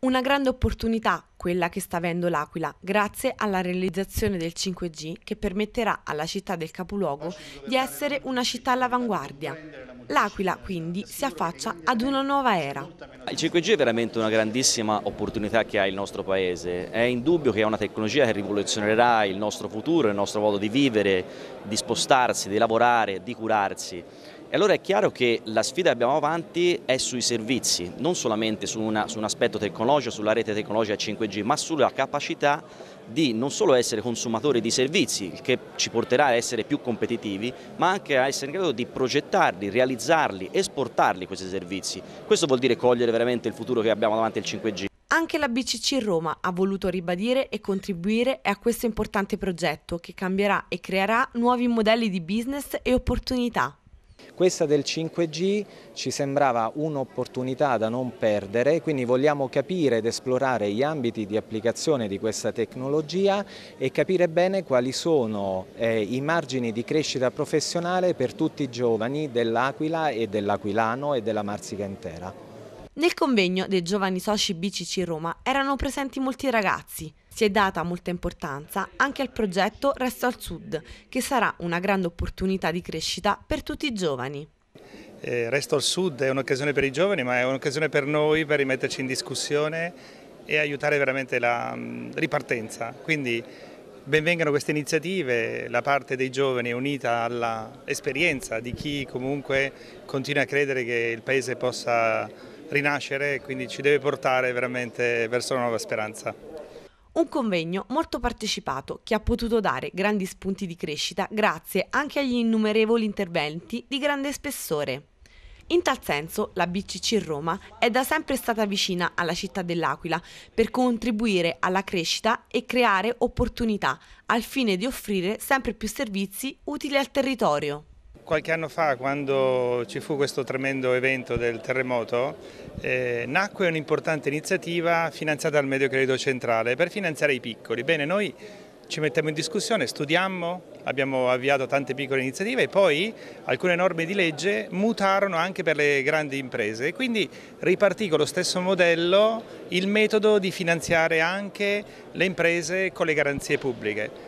Una grande opportunità quella che sta avendo l'Aquila grazie alla realizzazione del 5G che permetterà alla città del capoluogo di essere una città all'avanguardia. L'Aquila quindi si affaccia ad una nuova era. Il 5G è veramente una grandissima opportunità che ha il nostro paese. È indubbio che è una tecnologia che rivoluzionerà il nostro futuro, il nostro modo di vivere, di spostarsi, di lavorare, di curarsi e allora è chiaro che la sfida che abbiamo avanti è sui servizi, non solamente su, una, su un aspetto tecnologico, sulla rete tecnologica 5G, ma sulla capacità di non solo essere consumatori di servizi, che ci porterà a essere più competitivi, ma anche a essere in grado di progettarli, realizzarli, esportarli questi servizi. Questo vuol dire cogliere veramente il futuro che abbiamo davanti al 5G. Anche la BCC Roma ha voluto ribadire e contribuire a questo importante progetto che cambierà e creerà nuovi modelli di business e opportunità. Questa del 5G ci sembrava un'opportunità da non perdere, quindi vogliamo capire ed esplorare gli ambiti di applicazione di questa tecnologia e capire bene quali sono eh, i margini di crescita professionale per tutti i giovani dell'Aquila e dell'Aquilano e della Marsica intera. Nel convegno dei giovani soci BCC Roma erano presenti molti ragazzi. Si è data molta importanza anche al progetto Resto al Sud, che sarà una grande opportunità di crescita per tutti i giovani. Eh, Resto al Sud è un'occasione per i giovani, ma è un'occasione per noi per rimetterci in discussione e aiutare veramente la mh, mm, ripartenza. Quindi benvengano queste iniziative, la parte dei giovani unita all'esperienza di chi comunque continua a credere che il Paese possa rinascere e quindi ci deve portare veramente verso una nuova speranza. Un convegno molto partecipato che ha potuto dare grandi spunti di crescita grazie anche agli innumerevoli interventi di grande spessore. In tal senso la BCC Roma è da sempre stata vicina alla città dell'Aquila per contribuire alla crescita e creare opportunità al fine di offrire sempre più servizi utili al territorio. Qualche anno fa, quando ci fu questo tremendo evento del terremoto, eh, nacque un'importante iniziativa finanziata dal Medio Credito Centrale per finanziare i piccoli. Bene, noi ci mettiamo in discussione, studiammo, abbiamo avviato tante piccole iniziative e poi alcune norme di legge mutarono anche per le grandi imprese. Quindi ripartì con lo stesso modello il metodo di finanziare anche le imprese con le garanzie pubbliche.